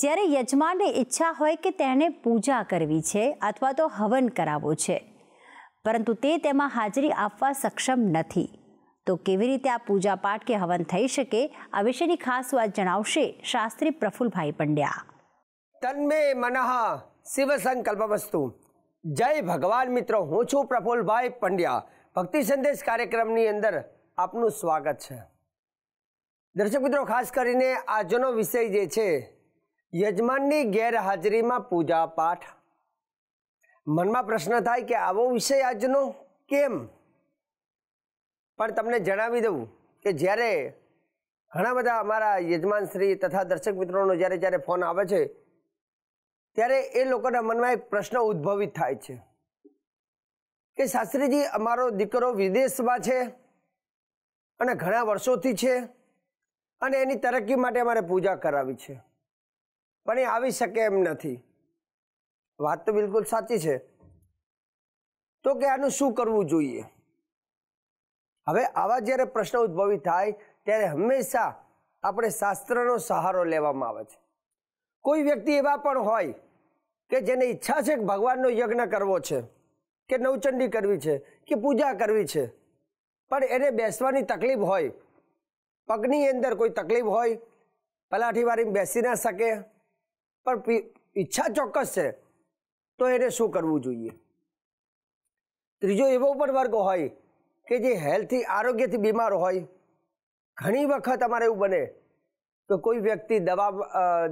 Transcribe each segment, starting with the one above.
જ્યારે યજમાનની ઈચ્છા હોય કે તેણે પૂજા કરવી છે અથવા તો હવન કરાવવો છે પરંતુ તે તેમાં હાજરી આપવા સક્ષમ નથી તો કેવી રીતે આ પૂજાપાઠ કે હવન થઈ શકે આ વિશેની ખાસ વાત જણાવશે શાસ્ત્રી પ્રફુલભાઈ પંડ્યા તન્મે મનઃ શિવ સંકલ્પ વસ્તુ જય ભગવાન મિત્રો હું છું પ્રફુલભાઈ પંડ્યા ભક્તિ સંદેશ કાર્યક્રમની અંદર આપનું સ્વાગત છે દર્શક મિત્રો ખાસ કરીને આજનો વિષય જે છે યજમાનની ગેરહાજરીમાં પૂજા પાઠ મનમાં પ્રશ્ન થાય કે આવો વિષય આજનો કેમ પણ તમને જણાવી દઉં કે જ્યારે ઘણા બધા અમારા યજમાન શ્રી તથા દર્શક મિત્રોનો જ્યારે જ્યારે ફોન આવે છે ત્યારે એ લોકોના મનમાં એક પ્રશ્ન ઉદ્ભવિત થાય છે કે શાસ્ત્રીજી અમારો દીકરો વિદેશમાં છે અને ઘણા વર્ષોથી છે અને એની તરક્કી માટે અમારે પૂજા કરાવી છે પણ એ આવી શકે એમ નથી વાત તો બિલકુલ સાચી છે તો કે આનું શું કરવું જોઈએ હવે આવા જ્યારે પ્રશ્ન ઉદ્ભવી થાય ત્યારે હંમેશા આપણે શાસ્ત્રનો સહારો લેવામાં આવે છે કોઈ વ્યક્તિ એવા પણ હોય કે જેને ઈચ્છા છે કે ભગવાનનો યજ્ઞ કરવો છે કે નવચંડી કરવી છે કે પૂજા કરવી છે પણ એને બેસવાની તકલીફ હોય પગની અંદર કોઈ તકલીફ હોય પલાઠીવાળી બેસી ના શકે પણ ઈચ્છા ચોક્કસ છે તો એને શું કરવું જોઈએ ત્રીજો એવો પણ વર્ગ હોય કે જે હેલ્થી આરોગ્યથી બીમાર હોય ઘણી વખત અમારે એવું બને કે કોઈ વ્યક્તિ દવા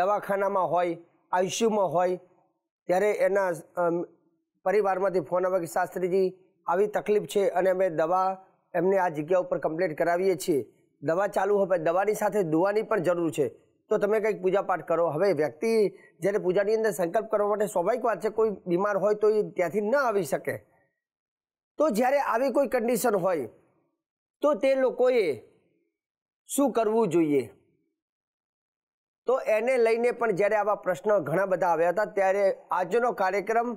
દવાખાનામાં હોય આઈસીયુમાં હોય ત્યારે એના પરિવારમાંથી ફોન આવે કે શાસ્ત્રીજી આવી તકલીફ છે અને અમે દવા એમને આ જગ્યા ઉપર કમ્પ્લેટ કરાવીએ છીએ દવા ચાલુ હોય દવાની સાથે દુવાની પણ જરૂર છે તો તમે કંઈક પૂજાપાઠ કરો હવે વ્યક્તિ જ્યારે પૂજાની અંદર સંકલ્પ કરવા માટે સ્વાભાવિક વાત છે કોઈ બીમાર હોય તો એ ત્યાંથી ન આવી શકે તો જ્યારે આવી કોઈ કન્ડિશન હોય તો તે લોકોએ શું કરવું જોઈએ તો એને લઈને પણ જ્યારે આવા પ્રશ્નો ઘણા બધા આવ્યા હતા ત્યારે આજનો કાર્યક્રમ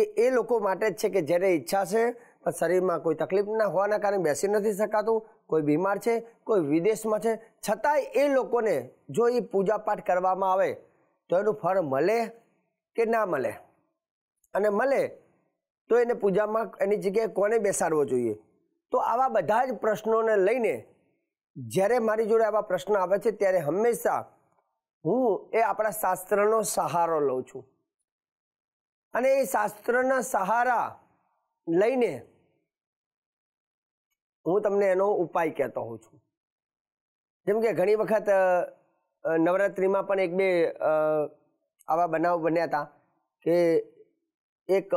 એ એ લોકો માટે જ છે કે જ્યારે ઈચ્છા છે પણ શરીરમાં કોઈ તકલીફ ના હોવાના કારણે બેસી નથી શકાતું કોઈ બીમાર છે કોઈ વિદેશમાં છે છતાંય એ લોકોને જો એ પૂજાપાઠ કરવામાં આવે તો એનું ફળ મળે કે ના મળે અને મળે તો એને પૂજામાં એની જગ્યાએ કોને બેસાડવો જોઈએ તો આવા બધા જ પ્રશ્નોને લઈને જ્યારે મારી જોડે આવા પ્રશ્ન આવે છે ત્યારે હંમેશા હું એ આપણા શાસ્ત્રનો સહારો લઉં છું અને એ શાસ્ત્રના સહારા લઈને હું તમને એનો ઉપાય કહેતો હોઉં છું જેમ કે ઘણી વખત નવરાત્રિમાં પણ એક બે આવા બનાવ બન્યા હતા કે એક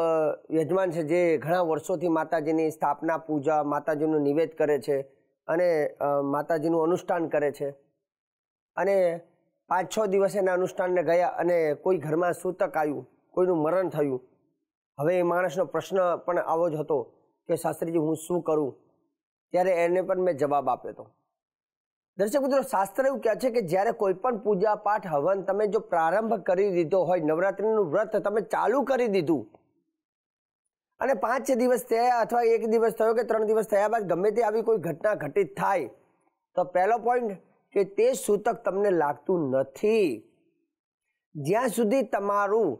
યજમાન છે જે ઘણા વર્ષોથી માતાજીની સ્થાપના પૂજા માતાજીનું નિવેદ કરે છે અને માતાજીનું અનુષ્ઠાન કરે છે અને પાંચ છ દિવસ એના અનુષ્ઠાનને ગયા અને કોઈ ઘરમાં સૂતક આવ્યું કોઈનું મરણ થયું હવે એ માણસનો પ્રશ્ન પણ આવો જ હતો કે શાસ્ત્રીજી હું શું કરું ત્યારે એને પણ મેં જવાબ આપ્યો હતો દર્શક મિત્રો શાસ્ત્ર એવું કહે છે કે જ્યારે કોઈ પણ પૂજા પાઠ હવન તમે જો પ્રારંભ કરી દીધો હોય નવરાત્રિનું વ્રત તમે ચાલુ કરી દીધું અને પાંચ દિવસ થયા અથવા એક દિવસ થયો કે ત્રણ દિવસ થયા બાદ ગમે તે આવી કોઈ ઘટના ઘટિત થાય તો પહેલો પોઈન્ટ કે તે સૂતક તમને લાગતું નથી જ્યાં સુધી તમારું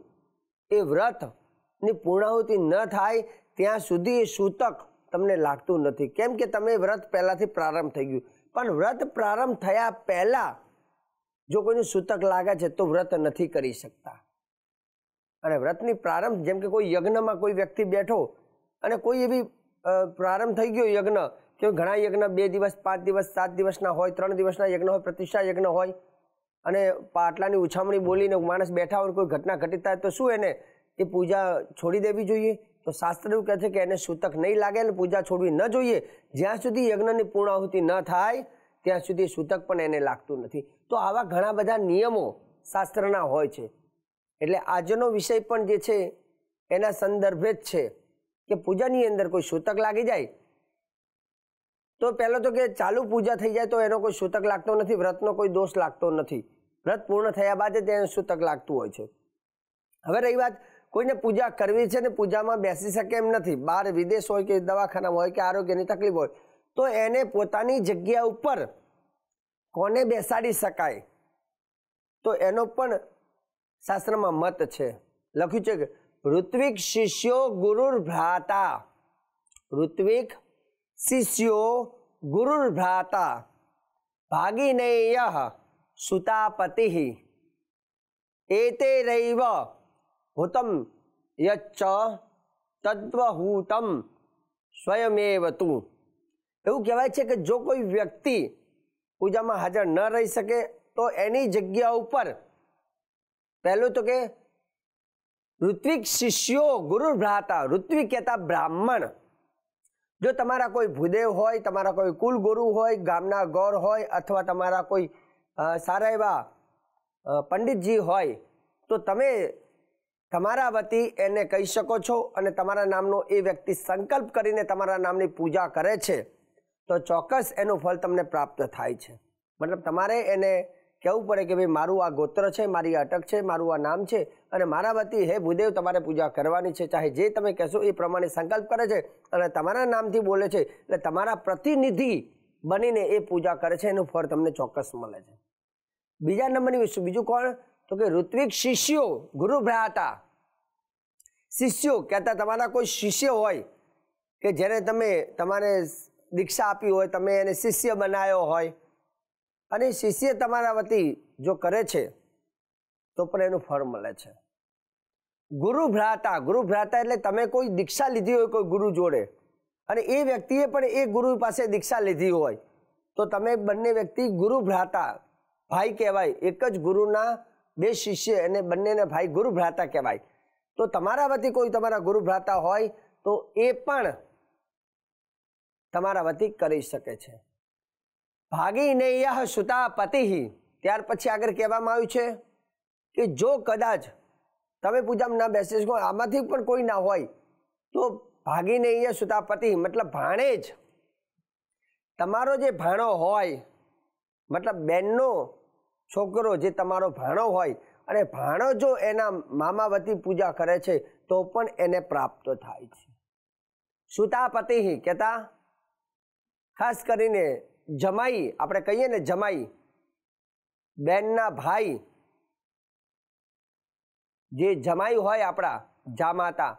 એ વ્રતની પૂર્ણાહુતિ ન થાય ત્યાં સુધી એ સૂતક તમને લાગતું નથી કેમ કે તમે વ્રત પહેલાંથી પ્રારંભ થઈ ગયું પણ વ્રત પ્રારંભ થયા પહેલાં જો કોઈનું સૂતક લાગે છે તો વ્રત નથી કરી શકતા અને વ્રતની પ્રારંભ જેમ કે કોઈ યજ્ઞમાં કોઈ વ્યક્તિ બેઠો અને કોઈ એવી પ્રારંભ થઈ ગયો યજ્ઞ કે ઘણા યજ્ઞ બે દિવસ પાંચ દિવસ સાત દિવસના હોય ત્રણ દિવસના યજ્ઞ હોય પ્રતિષ્ઠા યજ્ઞ હોય અને પાટલાની ઉછામણી બોલીને માણસ બેઠા હોય કોઈ ઘટના ઘટી થાય તો શું એને એ પૂજા છોડી દેવી જોઈએ તો શાસ્ત્ર એવું કહે છે કે એને સૂતક નહીં લાગે અને પૂજા છોડવી ન જોઈએ જ્યાં સુધી યજ્ઞની પૂર્ણાહુતિ ન થાય ત્યાં સુધી સૂતક પણ એને લાગતું નથી તો આવા ઘણા બધા નિયમો શાસ્ત્રના હોય છે એટલે આજનો વિષય પણ જે છે એના સંદર્ભે જ છે કે પૂજાની અંદર કોઈ સૂતક લાગી જાય તો પહેલો તો કે ચાલુ પૂજા થઈ જાય તો એનો કોઈ સૂતક લાગતો નથી વ્રતનો કોઈ દોષ લાગતો નથી વ્રત પૂર્ણ થયા બાદ જ એને સૂતક લાગતું હોય છે હવે રહી વાત કોઈને પૂજા કરવી છે ને પૂજામાં બેસી શકે એમ નથી બહાર વિદેશ હોય કે દવાખાનામાં હોય કે આરોગ્યની તકલીફ હોય તો એને પોતાની જગ્યા ઉપર કોને બેસાડી શકાય તો એનો પણ શાસ્ત્રમાં મત છે લખ્યું છે કે ઋત્વિક શિષ્યો ગુરુર ભ્રાતા ઋત્વિક શિષ્યો ગુરુર ભ્રાતા ભાગિનેય સુતાપતિ તે રૈવ હુતમ યચ્ચ તદ્વહૂતમ સ્વયમેવ તું એવું કહેવાય છે કે જો કોઈ વ્યક્તિ પૂજામાં હાજર ન રહી શકે તો એની જગ્યા ઉપર પહેલું તો કે ઋત્વિક શિષ્યો ગુરુ ભ્રાતા ઋત્વિક કહેતા બ્રાહ્મણ જો તમારા કોઈ ભૂદેવ હોય તમારા કોઈ કુલ ગુરુ હોય ગામના ગૌર હોય અથવા તમારા કોઈ સારા એવા પંડિતજી હોય તો તમે તમારા વતી એને કહી શકો છો અને તમારા નામનો એ વ્યક્તિ સંકલ્પ કરીને તમારા નામની પૂજા કરે છે તો ચોક્કસ એનું ફળ તમને પ્રાપ્ત થાય છે મતલબ તમારે એને કહેવું પડે કે ભાઈ મારું આ ગોત્ર છે મારી અટક છે મારું આ નામ છે અને મારા વતી હે ભૂદેવ તમારે પૂજા કરવાની છે ચાહે જે તમે કહેશો એ પ્રમાણે સંકલ્પ કરે છે અને તમારા નામથી બોલે છે એટલે તમારા પ્રતિનિધિ બનીને એ પૂજા કરે છે એનું ફળ તમને ચોક્કસ મળે છે બીજા નંબરની વિશે બીજું કોણ તો કે ઋત્વિક શિષ્યો ગુરુ ભ્રાતા શિષ્યો કહેતા તમારા કોઈ શિષ્ય હોય કે જેને તમે તમારે દીક્ષા આપી હોય તમે એને શિષ્ય બનાવ્યો હોય અને શિષ્ય તમારા વતી જો કરે છે તો પણ એનું ફળ મળે છે ગુરુ ભ્રાતા ગુરુ ભ્રાતા એટલે તમે કોઈ દીક્ષા લીધી હોય કોઈ ગુરુ જોડે અને એ વ્યક્તિએ પણ એ ગુરુ પાસે દીક્ષા લીધી હોય તો તમે બંને વ્યક્તિ ગુરુ ભ્રાતા ભાઈ કહેવાય એક જ ગુરુના બે શિષ્ય અને બંનેને ભાઈ ગુરુ ભ્રાતા કહેવાય તો તમારા વતી કોઈ તમારા ગુરુ ભ્રાતા હોય તો એ પણ તમારા વતી કરી શકે છે ભાગીને યહ સુતા પતિ ત્યાર પછી આગળ કહેવામાં આવ્યું છે કે જો કદાચ તમે પૂજામાં ના બેસી શકો આમાંથી પણ કોઈ ના હોય તો ભાગીને યહ સુતા પતિ મતલબ ભાણે જ તમારો જે ભાણો હોય મતલબ બેનનો છોકરો જે તમારો ભાણો હોય અને ભાણો જો એના મામાવતી પૂજા કરે છે તો પણ એને પ્રાપ્ત થાય છે સુતાપતિ કહેતા ખાસ કરીને જમાઈ આપણે કહીએ ને જમાઈ બેનના ભાઈ જે જમાઈ હોય આપણા જામાતા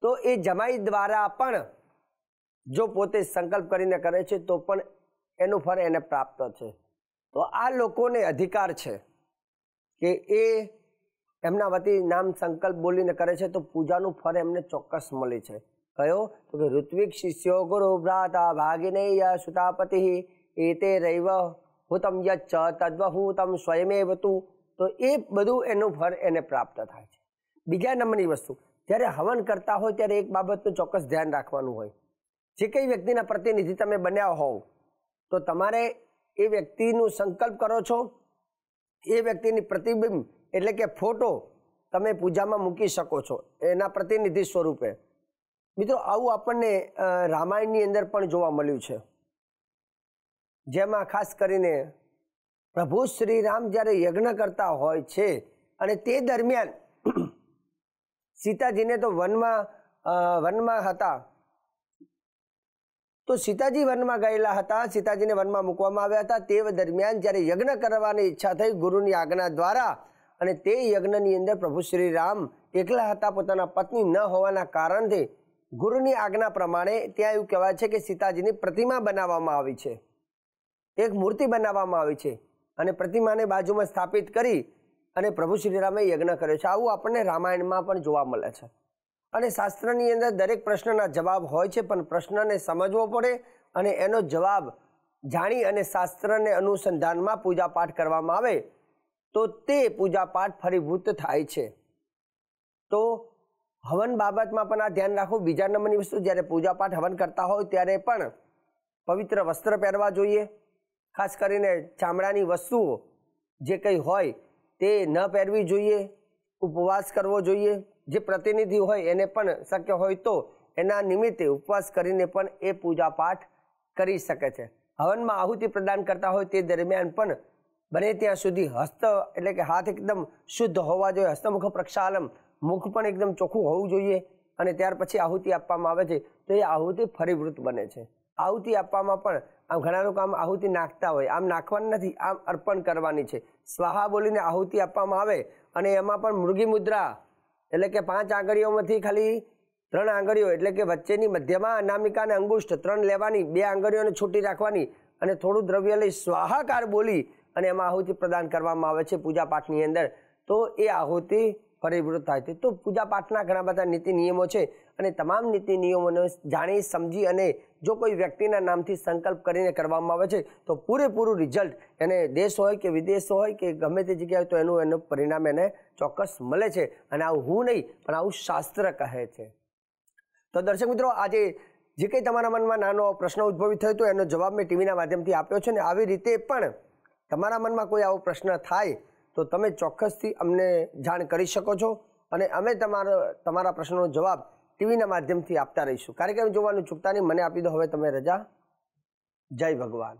તો એ જમાઈ દ્વારા પણ જો પોતે સંકલ્પ કરીને કરે છે તો પણ એનું ફળ એને પ્રાપ્ત છે તો આ લોકોને અધિકાર છે કે એ એમના વતી નામ સંકલ્પ બોલીને કરે છે તો પૂજાનું ફળ એમને ચોક્કસ મળે છે કયો તો કે ઋત્વિક શિષ્યો ગુરુ ભ્રાતા યા સુતાપતિ એ તે રૈવ હુતમ યચ્છ તદ્વહૂતમ સ્વયમેવ તું તો એ બધું એનું ફળ એને પ્રાપ્ત થાય છે બીજા નંબરની વસ્તુ જ્યારે હવન કરતા હોય ત્યારે એક બાબતનું ચોક્કસ ધ્યાન રાખવાનું હોય જે કઈ વ્યક્તિના પ્રતિનિધિ તમે બન્યા હોવ તો તમારે એ વ્યક્તિનું સંકલ્પ કરો છો એ વ્યક્તિની પ્રતિબિંબ એટલે કે ફોટો તમે પૂજામાં મૂકી શકો છો એના પ્રતિનિધિ સ્વરૂપે મિત્રો આવું આપણને રામાયણની અંદર પણ જોવા મળ્યું છે જેમાં ખાસ કરીને પ્રભુ શ્રી રામ જ્યારે યજ્ઞ કરતા હોય છે અને તે દરમિયાન સીતાજીને તો વનમાં વનમાં હતા તો સીતાજી વનમાં ગયેલા હતા સીતાજીને વનમાં મૂકવામાં આવ્યા હતા તે દરમિયાન જ્યારે યજ્ઞ કરવાની ઈચ્છા થઈ ગુરુની આજ્ઞા દ્વારા અને તે યજ્ઞની અંદર પ્રભુ શ્રી રામ એકલા હતા પોતાના પત્ની ન હોવાના કારણથી ગુરુની આજ્ઞા પ્રમાણે ત્યાં એવું કહેવાય છે કે સીતાજીની પ્રતિમા બનાવવામાં આવી છે એક મૂર્તિ બનાવવામાં આવી છે અને પ્રતિમાને બાજુમાં સ્થાપિત કરી અને પ્રભુ શ્રીરામે યજ્ઞ કર્યો છે આવું આપણને રામાયણમાં પણ જોવા મળે છે અને શાસ્ત્રની અંદર દરેક પ્રશ્નના જવાબ હોય છે પણ પ્રશ્નને સમજવો પડે અને એનો જવાબ જાણી અને શાસ્ત્રને અનુસંધાનમાં પૂજાપાઠ કરવામાં આવે તો તે પૂજાપાઠ ફરીભૂત થાય છે તો હવન બાબતમાં પણ આ ધ્યાન રાખવું બીજા નંબરની વસ્તુ જ્યારે પૂજાપાઠ હવન કરતા હોય ત્યારે પણ પવિત્ર વસ્ત્ર પહેરવા જોઈએ ખાસ કરીને ચામડાની વસ્તુઓ જે કંઈ હોય તે ન પહેરવી જોઈએ ઉપવાસ કરવો જોઈએ જે પ્રતિનિધિ હોય એને પણ શક્ય હોય તો એના નિમિત્તે ઉપવાસ કરીને પણ એ પૂજાપાઠ કરી શકે છે હવનમાં આહુતિ પ્રદાન કરતા હોય તે દરમિયાન પણ બને ત્યાં સુધી હસ્ત એટલે કે હાથ એકદમ શુદ્ધ હોવા જોઈએ હસ્તમુખ પ્રક્ષાલમ મુખ પણ એકદમ ચોખ્ખું હોવું જોઈએ અને ત્યાર પછી આહુતિ આપવામાં આવે છે તો એ આહુતિ ફરીવૃત બને છે આહુતિ આપવામાં પણ આમ ઘણા લોકો આમ આહુતિ નાખતા હોય આમ નાખવાની નથી આમ અર્પણ કરવાની છે સ્વાહા બોલીને આહુતિ આપવામાં આવે અને એમાં પણ મૃગી મુદ્રા એટલે કે પાંચ આંગળીઓમાંથી ખાલી ત્રણ આંગળીઓ એટલે કે વચ્ચેની મધ્યમાં અનામિકા અને અંગુષ્ઠ ત્રણ લેવાની બે આંગળીઓને છૂટી રાખવાની અને થોડું દ્રવ્ય લઈ સ્વાહાકાર બોલી અને એમાં આહુતિ પ્રદાન કરવામાં આવે છે પૂજાપાઠની અંદર તો એ આહુતિ ફરીવૃત થાય છે તો પૂજાપાઠના ઘણા બધા નીતિ નિયમો છે અને તમામ નીતિ નિયમોને જાણી સમજી અને જો કોઈ વ્યક્તિના નામથી સંકલ્પ કરીને કરવામાં આવે છે તો પૂરેપૂરું રિઝલ્ટ એને દેશ હોય કે વિદેશ હોય કે ગમે તે જગ્યાએ તો એનું એનું પરિણામ એને ચોક્કસ મળે છે અને આવું હું નહીં પણ આવું શાસ્ત્ર કહે છે તો દર્શક મિત્રો આજે જે કંઈ તમારા મનમાં નાનો પ્રશ્ન ઉદ્ભવિત થયો હતો એનો જવાબ મેં ટીવીના માધ્યમથી આપ્યો છે ને આવી રીતે પણ તમારા મનમાં કોઈ આવો પ્રશ્ન થાય તો તમે ચોક્કસથી અમને જાણ કરી શકો છો અને અમે તમારા તમારા પ્રશ્નનો જવાબ ટીવીના માધ્યમથી આપતા રહીશું કાર્યક્રમ જોવાનું ચૂકતા નહીં મને આપી દો હવે તમે રજા જય ભગવાન